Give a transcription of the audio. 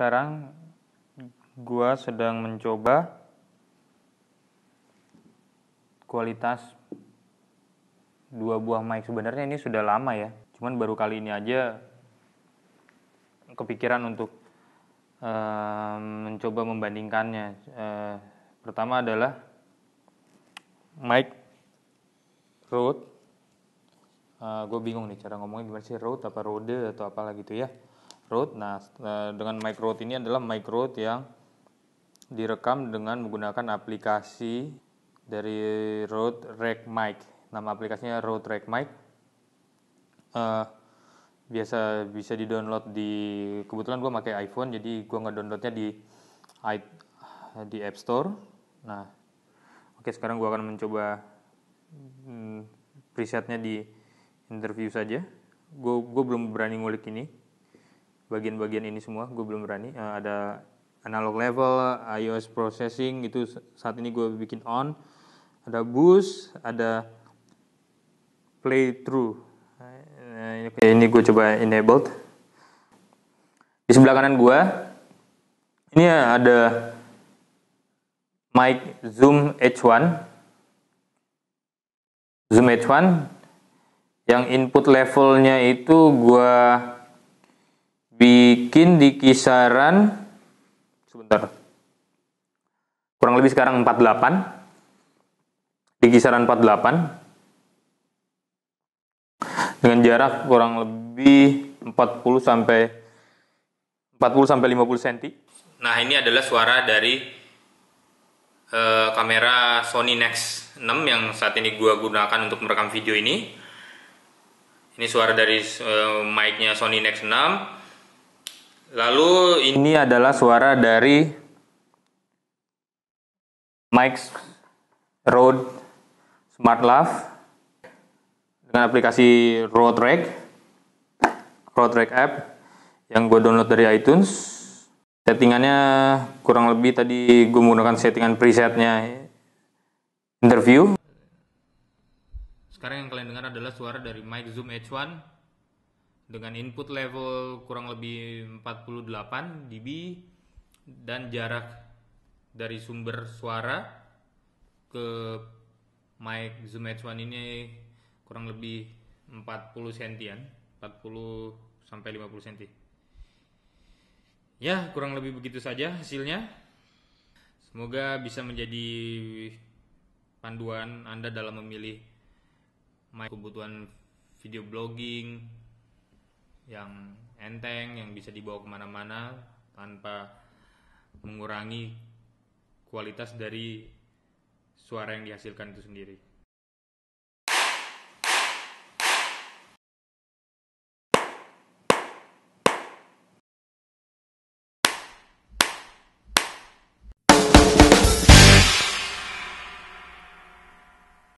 sekarang gua sedang mencoba kualitas dua buah mic sebenarnya ini sudah lama ya cuman baru kali ini aja kepikiran untuk uh, mencoba membandingkannya uh, pertama adalah mic Rode uh, gue bingung nih cara ngomongnya gimana sih Rode apa Rode atau apalah gitu ya route. Nah, eh, dengan micro ini adalah micro yang direkam dengan menggunakan aplikasi dari Rode Rack Mic. Nama aplikasinya Rode Rack Mic. Uh, biasa bisa di download di kebetulan gue pakai iPhone jadi gue nggak downloadnya di i, di App Store. Nah, oke sekarang gue akan mencoba hmm, presetnya di interview saja. gue belum berani ngulik ini bagian-bagian ini semua gue belum berani uh, ada analog level iOS processing itu saat ini gue bikin on ada boost ada playthrough uh, ini gue coba enabled di sebelah kanan gue ini ada mic zoom H1 zoom H1 yang input levelnya itu gue bikin di kisaran sebentar kurang lebih sekarang 48 di kisaran 48 dengan jarak kurang lebih 40 sampai 40 sampai 50 cm. Nah, ini adalah suara dari uh, kamera Sony Nex 6 yang saat ini gua gunakan untuk merekam video ini. Ini suara dari uh, mic-nya Sony Nex 6 Lalu ini adalah suara dari Mike's Road Smart Love dengan aplikasi Road Track, Road Track app yang gue download dari iTunes. Settingannya kurang lebih tadi gue menggunakan settingan presetnya interview. Sekarang yang kalian dengar adalah suara dari mic Zoom H1 dengan input level kurang lebih 48 dB dan jarak dari sumber suara ke mic Zoom H1 ini kurang lebih 40 cm 40 sampai 50 cm ya kurang lebih begitu saja hasilnya semoga bisa menjadi panduan Anda dalam memilih mic kebutuhan video blogging yang enteng yang bisa dibawa kemana-mana tanpa mengurangi kualitas dari suara yang dihasilkan itu sendiri.